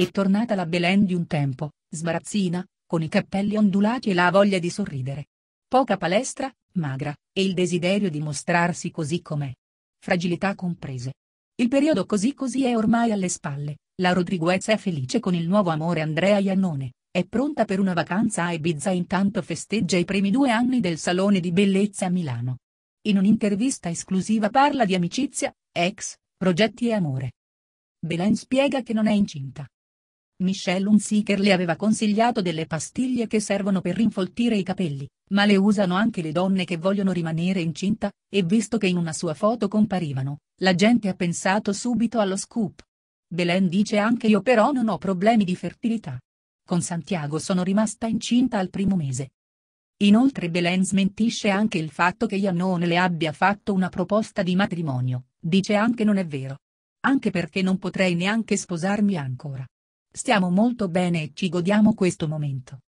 È tornata la Belen di un tempo, sbarazzina, con i capelli ondulati e la voglia di sorridere. Poca palestra, magra, e il desiderio di mostrarsi così com'è. Fragilità comprese. Il periodo così così è ormai alle spalle, la Rodriguez è felice con il nuovo amore Andrea Iannone, è pronta per una vacanza a Ibiza e intanto festeggia i primi due anni del Salone di Bellezza a Milano. In un'intervista esclusiva parla di amicizia, ex, progetti e amore. Belen spiega che non è incinta. Michelle Hunziker le aveva consigliato delle pastiglie che servono per rinfoltire i capelli, ma le usano anche le donne che vogliono rimanere incinta, e visto che in una sua foto comparivano, la gente ha pensato subito allo scoop. Belen dice anche io però non ho problemi di fertilità. Con Santiago sono rimasta incinta al primo mese. Inoltre Belen smentisce anche il fatto che Iannone le abbia fatto una proposta di matrimonio, dice anche non è vero. Anche perché non potrei neanche sposarmi ancora. Stiamo molto bene e ci godiamo questo momento.